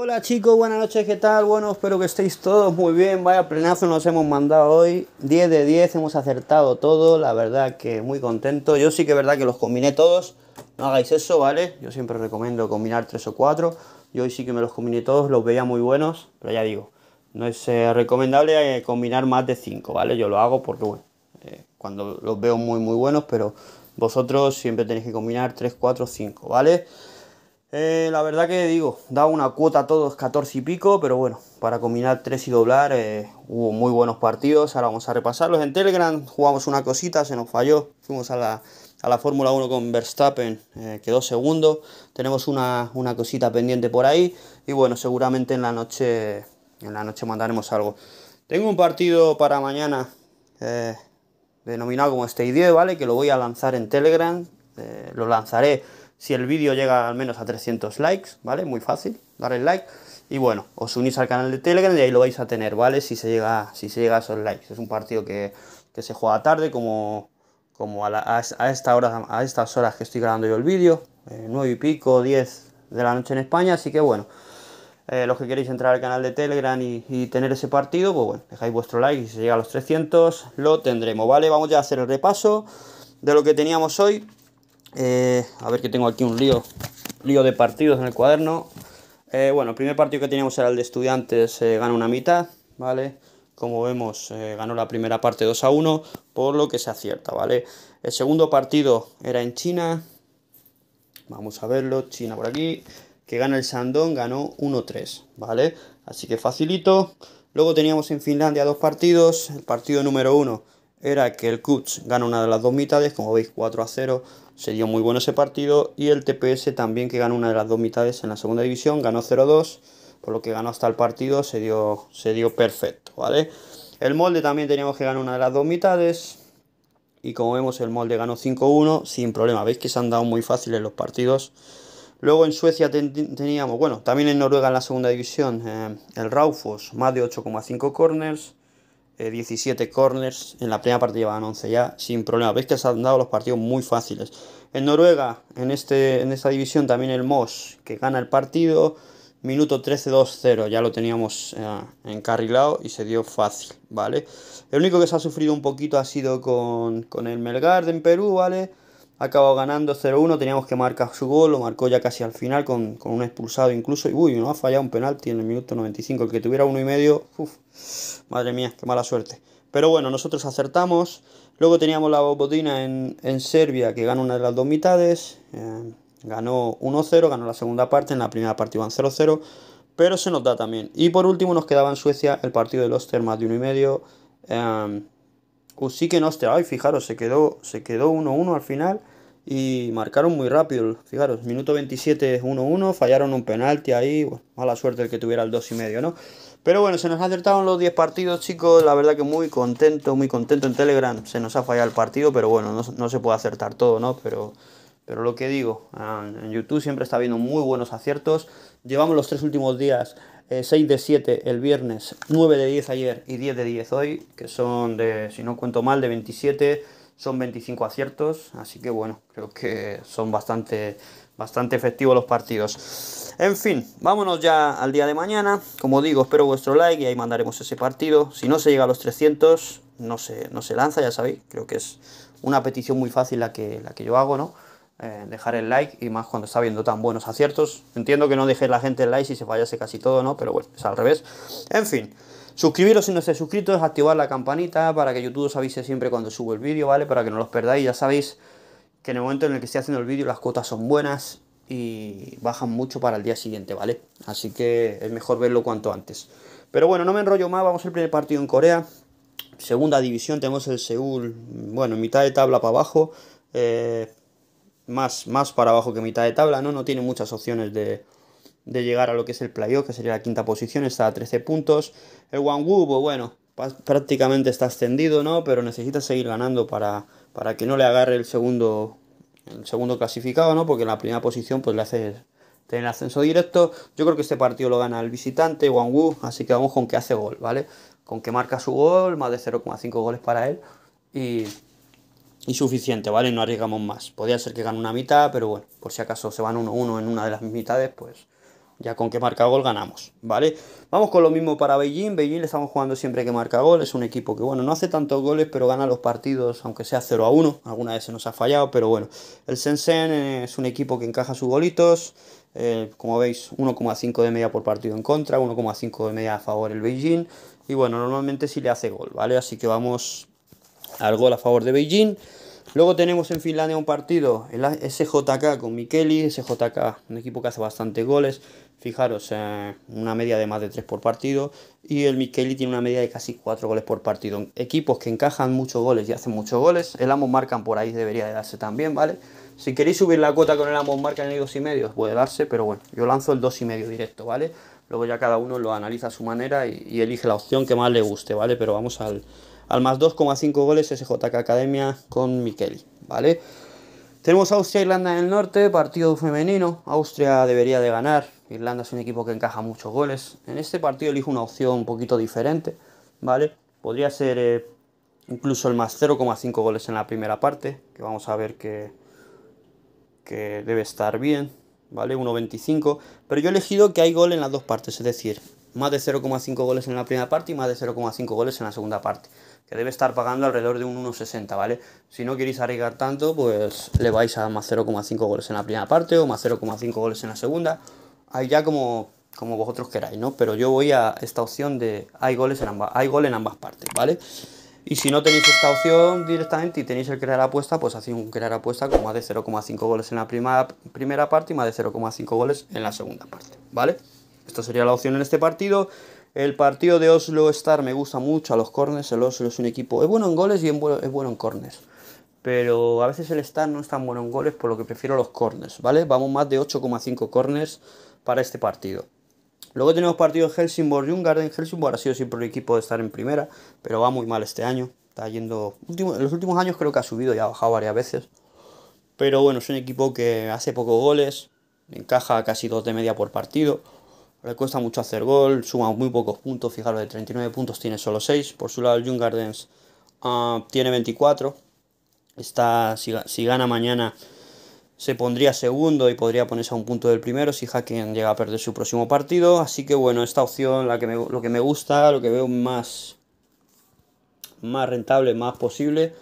Hola chicos, buenas noches, ¿qué tal? Bueno, espero que estéis todos muy bien. Vaya plenazo nos hemos mandado hoy. 10 de 10, hemos acertado todo. La verdad que muy contento. Yo sí que verdad que los combiné todos. No hagáis eso, ¿vale? Yo siempre recomiendo combinar tres o cuatro Yo hoy sí que me los combiné todos, los veía muy buenos. Pero ya digo, no es eh, recomendable eh, combinar más de 5, ¿vale? Yo lo hago porque, bueno, eh, cuando los veo muy, muy buenos, pero vosotros siempre tenéis que combinar 3, 4, 5, ¿vale? Eh, la verdad que digo, da una cuota a todos 14 y pico, pero bueno, para combinar 3 y doblar eh, hubo muy buenos partidos, ahora vamos a repasarlos. En Telegram jugamos una cosita, se nos falló, fuimos a la, a la Fórmula 1 con Verstappen, eh, quedó segundo, tenemos una, una, cosita pendiente por ahí y bueno, seguramente en la noche, en la noche mandaremos algo. Tengo un partido para mañana denominado como Stay 10, ¿vale? Que lo voy a lanzar en Telegram, lo lanzaré si el vídeo llega al menos a 300 likes, ¿vale? Muy fácil, dar el like. Y bueno, os unís al canal de Telegram y ahí lo vais a tener, ¿vale? Si se llega, si se llega a esos likes. Es un partido que, se juega tarde, como, como a, la, esta hora, a estas horas que estoy grabando yo el vídeo, 9 eh, y pico, 10 de la noche en España, así que bueno. Eh, los que queréis entrar al canal de Telegram y, y, tener ese partido, pues bueno, dejáis vuestro like y si se llega a los 300 lo tendremos, ¿vale? Vamos ya a hacer el repaso de lo que teníamos hoy. Eh, a ver que tengo aquí un lío, lío de partidos en el cuaderno. Eh, bueno, el primer partido que teníamos era el de estudiantes, eh, gana una mitad, ¿vale? Como vemos, eh, ganó la primera parte 2 a 1, por lo que se acierta, ¿vale? El segundo partido era en China. Vamos a verlo, China por aquí. Que gana el Sandón, ganó 1-3, ¿vale? Así que facilito. Luego teníamos en Finlandia dos partidos. El partido número uno era que el Kutz gana una de las dos mitades, como veis 4 a 0 se dio muy bueno ese partido. Y el TPS también, que ganó una de las dos mitades en la segunda división, ganó 0-2, por lo que ganó hasta el partido, se dio, se dio perfecto, ¿vale? El molde también teníamos que ganar una de las dos mitades. Y como vemos, el molde ganó 5-1 sin problema. Veis que se han dado muy fáciles los partidos. Luego en Suecia teníamos, bueno, también en Noruega en la segunda división, eh, el Raufos, más de 8,5 corners. 17 eh, corners. En la primera parte llevaban 11 ya, sin problema. Veis que se han dado los partidos muy fáciles. En Noruega, en, este, en esta división también el Moss, que gana el partido. Minuto 13-2-0, ya lo teníamos eh, encarrilado y se dio fácil, ¿vale? El único que se ha sufrido un poquito ha sido con, el Melgar en Perú, ¿vale? acabado ganando 0-1, teníamos que marcar su gol, lo marcó ya casi al final con, un expulsado incluso, y uy, no ha fallado un penalti en el minuto 95, el que tuviera uno y medio, madre mía, qué mala suerte. Pero bueno, nosotros acertamos, luego teníamos la bobotina en, Serbia, que gana una de las dos mitades, eh, ganó 1-0, ganó la segunda parte, en la primera parte iban 0-0, pero se nos da también. Y por último nos quedaba en Suecia el partido de Oster más de uno y medio, eh, que hostia, ay, fijaros, se quedó se quedó 1-1 al final y marcaron muy rápido. Fijaros, minuto 27 1-1, fallaron un penalti ahí, mala suerte el que tuviera el 2 y medio, ¿no? Pero bueno, se nos acertaron los 10 partidos, chicos. La verdad que muy contento, muy contento en Telegram. Se nos ha fallado el partido, pero bueno, no, no se puede acertar todo, ¿no? Pero, pero lo que digo, ah, en YouTube siempre está habiendo muy buenos aciertos. Llevamos los tres últimos días 6 eh, de 7 el viernes, 9 de 10 ayer y 10 de 10 hoy, que son de, si no cuento mal, de 27, son 25 aciertos, así que bueno, creo que son bastante, bastante efectivos los partidos. En fin, vámonos ya al día de mañana, como digo, espero vuestro like y ahí mandaremos ese partido, si no se llega a los 300, no se, no se lanza, ya sabéis, creo que es una petición muy fácil que, la que yo hago, ¿no? Eh, dejar el like y más cuando está viendo tan buenos aciertos. Entiendo que no deje la gente el like si se fallase casi todo, ¿no? Pero bueno, es al revés. En fin, suscribiros si no estáis suscritos, activar la campanita para que YouTube os avise siempre cuando subo el vídeo, ¿vale? Para que no los perdáis. Ya sabéis que en el momento en el que estoy haciendo el vídeo las cuotas son buenas y bajan mucho para el día siguiente, ¿vale? Así que es mejor verlo cuanto antes. Pero bueno, no me enrollo más, vamos al primer partido en Corea. Segunda división, tenemos el Seúl, bueno, mitad de tabla para abajo. Eh, más, más para abajo que mitad de tabla, ¿no? No tiene muchas opciones de, llegar a lo que es el playoff, que sería la quinta posición, está a 13 puntos. El Wangwu, pues bueno, prácticamente está ascendido, ¿no? Pero necesita seguir ganando para, para que no le agarre el segundo, el segundo clasificado, ¿no? Porque en la primera posición, pues le hace tener ascenso directo. Yo creo que este partido lo gana el visitante, Wangwu, así que vamos con que hace gol, ¿vale? Con que marca su gol, más de 0,5 goles para él. Y, y suficiente, ¿vale? No arriesgamos más. Podría ser que gane una mitad, pero bueno, por si acaso se van 1-1 en una de las mitades, pues ya con que marca gol ganamos, ¿vale? Vamos con lo mismo para Beijing. Beijing le estamos jugando siempre que marca gol. Es un equipo que, bueno, no hace tantos goles, pero gana los partidos, aunque sea 0 a 1. Alguna vez se nos ha fallado, pero bueno. El Sensen es un equipo que encaja sus golitos. como veis, 1,5 de media por partido en contra, 1,5 de media a favor el Beijing. Y bueno, normalmente sí le hace gol, ¿vale? Así que vamos al gol a favor de Beijing. Luego tenemos en Finlandia un partido, el SJK con Mikeli, SJK, un equipo que hace bastantes goles, fijaros, eh, una media de más de 3 por partido, y el Mikeli tiene una media de casi 4 goles por partido. Equipos que encajan muchos goles y hacen muchos goles, el Amos marcan por ahí, debería de darse también, ¿vale? Si queréis subir la cuota con el Amos marcan en el 2,5, puede darse, pero bueno, yo lanzo el 2,5 directo, ¿vale? Luego ya cada uno lo analiza a su manera y elige la opción que más le guste, ¿vale? Pero vamos al, al más 2,5 goles SJK Academia con Mikeli. ¿vale? Tenemos Austria Irlanda en el Norte, partido femenino. Austria debería de ganar. Irlanda es un equipo que encaja muchos goles. En este partido elijo una opción un poquito diferente, ¿vale? Podría ser eh, incluso el más 0,5 goles en la primera parte, que vamos a ver que, que debe estar bien, ¿vale? 1,25. Pero yo he elegido que hay gol en las dos partes, es decir, más de 0,5 goles en la primera parte y más de 0,5 goles en la segunda parte que debe estar pagando alrededor de un 1,60, ¿vale? Si no queréis arriesgar tanto, pues le vais a más 0,5 goles en la primera parte o más 0,5 goles en la segunda. Ahí ya como, como vosotros queráis, ¿no? Pero yo voy a esta opción de hay goles en ambas, hay gol en ambas partes, ¿vale? Y si no tenéis esta opción directamente y tenéis el crear apuesta, pues hacéis un crear apuesta con más de 0,5 goles en la primera parte y más de 0,5 goles en la segunda parte, ¿vale? Esta sería la opción en este partido. El partido de Oslo Star me gusta mucho a los corners. El Oslo es un equipo. Es bueno en goles y es bueno en corners. Pero a veces el Star no es tan bueno en goles, por lo que prefiero los corners, ¿vale? Vamos más de 8,5 corners para este partido. Luego tenemos partido Helsingborg Jungarden. Helsingborg ha sido siempre un equipo de estar en primera, pero va muy mal este año. Está yendo. en los últimos años creo que ha subido y ha bajado varias veces. Pero bueno, es un equipo que hace pocos goles, encaja casi dos de media por partido le cuesta mucho hacer gol, suma muy pocos puntos, fijaros, de 39 puntos tiene solo 6. Por su lado, el Young Gardens ah, tiene 24. Está, si, gana mañana se pondría segundo y podría ponerse a un punto del primero si Haken llega a perder su próximo partido. Así que bueno, esta opción, la que lo que me gusta, lo que veo más, más rentable, más posible,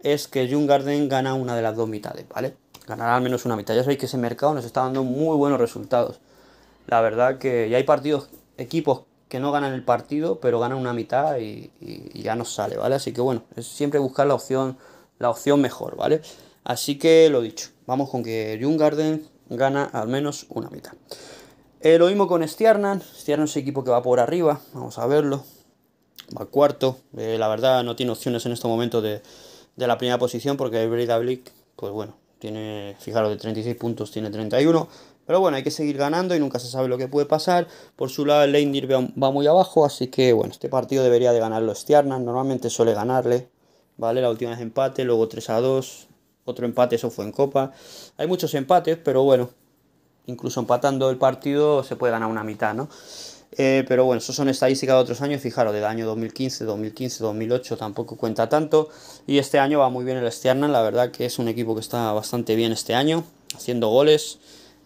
es que Jung Garden gana una de las dos mitades, ¿vale? Ganará al menos una mitad. Ya sabéis que ese mercado nos está dando muy buenos resultados la verdad que ya hay partidos, equipos que no ganan el partido, pero ganan una mitad y, ya no sale, ¿vale? Así que bueno, es siempre buscar la opción, la opción mejor, ¿vale? Así que lo dicho, vamos con que Jungarden gana al menos una mitad. Eh, lo mismo con Stiernan, Stiernan es el equipo que va por arriba, vamos a verlo, va cuarto, eh, la verdad no tiene opciones en este momento de, la primera posición porque Breda Blick, pues bueno, tiene, fijaros, de 36 puntos tiene 31. Pero bueno, hay que seguir ganando y nunca se sabe lo que puede pasar. Por su lado, el Leindir va muy abajo, así que bueno, este partido debería de ganar los Tiernas Normalmente suele ganarle, ¿vale? La última es empate, luego 3 a 2, otro empate, eso fue en Copa. Hay muchos empates, pero bueno, incluso empatando el partido se puede ganar una mitad, ¿no? Eh, pero bueno, eso son estadísticas de otros años, fijaros, del año 2015, 2015, 2008 tampoco cuenta tanto. Y este año va muy bien el Stjarnan, la verdad que es un equipo que está bastante bien este año, haciendo goles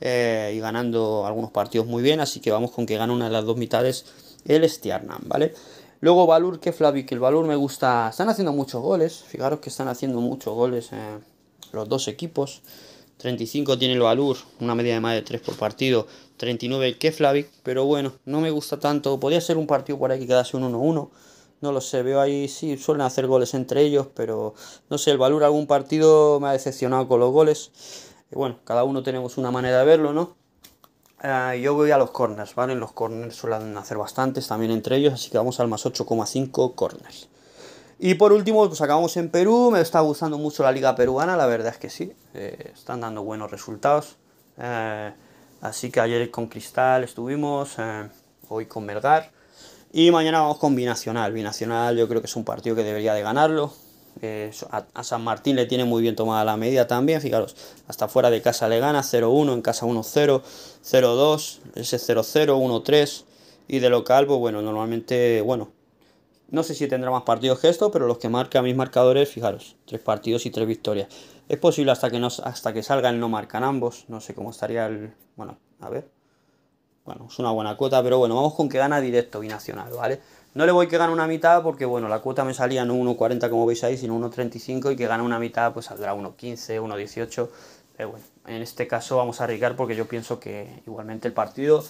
eh, y ganando algunos partidos muy bien, así que vamos con que gana una de las dos mitades el Stjarnan, ¿vale? Luego Valur, que Flavik, el Valur me gusta, están haciendo muchos goles, fijaros que están haciendo muchos goles eh, los dos equipos. 35 tiene el valor, una media de más de 3 por partido. 39 el Keflavik, pero bueno, no me gusta tanto. Podría ser un partido por ahí que quedase un 1-1. No lo sé, veo ahí, sí, suelen hacer goles entre ellos, pero no sé, el Valur algún partido me ha decepcionado con los goles. bueno, cada uno tenemos una manera de verlo, ¿no? Ah, yo voy a los corners, ¿vale? Los corners suelen hacer bastantes también entre ellos, así que vamos al más 8,5 corners. Y por último, pues acabamos en Perú. Me está gustando mucho la liga peruana, la verdad es que sí. Eh, están dando buenos resultados. Eh, así que ayer con Cristal estuvimos, eh, hoy con Melgar. Y mañana vamos con Binacional. Binacional yo creo que es un partido que debería de ganarlo. A, a, San Martín le tiene muy bien tomada la media también. Fijaros, hasta fuera de casa le gana 0-1, en casa 1-0, 0-2, ese 0-0, 1-3. Y de local, pues bueno, normalmente, bueno, no sé si tendrá más partidos que esto, pero los que marca mis marcadores, fijaros, tres partidos y tres victorias. Es posible hasta que, no, hasta que salgan no marcan ambos. No sé cómo estaría el... Bueno, a ver. Bueno, es una buena cuota, pero bueno, vamos con que gana directo binacional, ¿vale? No le voy que gane una mitad porque, bueno, la cuota me salía no 1.40 como veis ahí, sino 1.35 y que gana una mitad pues saldrá 1.15, 1.18. Pero bueno, en este caso vamos a arriesgar porque yo pienso que igualmente el partido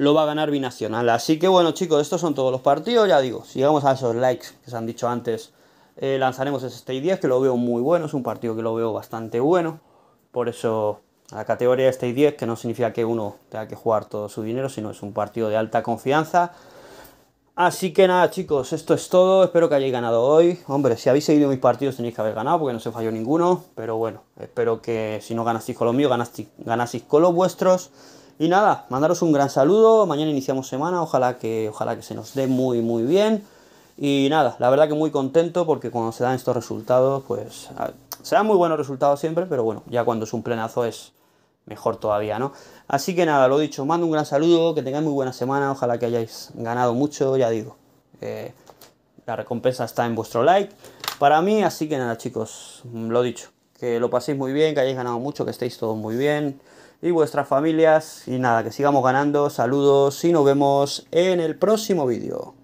lo va a ganar Binacional. Así que bueno chicos, estos son todos los partidos, ya digo, si llegamos a esos likes que se han dicho antes, eh, lanzaremos ese State 10 que lo veo muy bueno, es un partido que lo veo bastante bueno, por eso la categoría de State 10 que no significa que uno tenga que jugar todo su dinero, sino es un partido de alta confianza. Así que nada chicos, esto es todo, espero que hayáis ganado hoy. Hombre, si habéis seguido mis partidos tenéis que haber ganado porque no se falló ninguno, pero bueno, espero que si no ganasteis con los míos, ganasteis con los vuestros. Y nada, mandaros un gran saludo, mañana iniciamos semana, ojalá que, ojalá que se nos dé muy muy bien. Y nada, la verdad que muy contento porque cuando se dan estos resultados, pues se dan muy buenos resultados siempre, pero bueno, ya cuando es un plenazo es mejor todavía, ¿no? Así que nada, lo dicho, mando un gran saludo, que tengáis muy buena semana, ojalá que hayáis ganado mucho, ya digo. Eh, la recompensa está en vuestro like para mí, así que nada chicos, lo dicho, que lo paséis muy bien, que hayáis ganado mucho, que estéis todos muy bien y vuestras familias. Y nada, que sigamos ganando. Saludos y nos vemos en el próximo vídeo.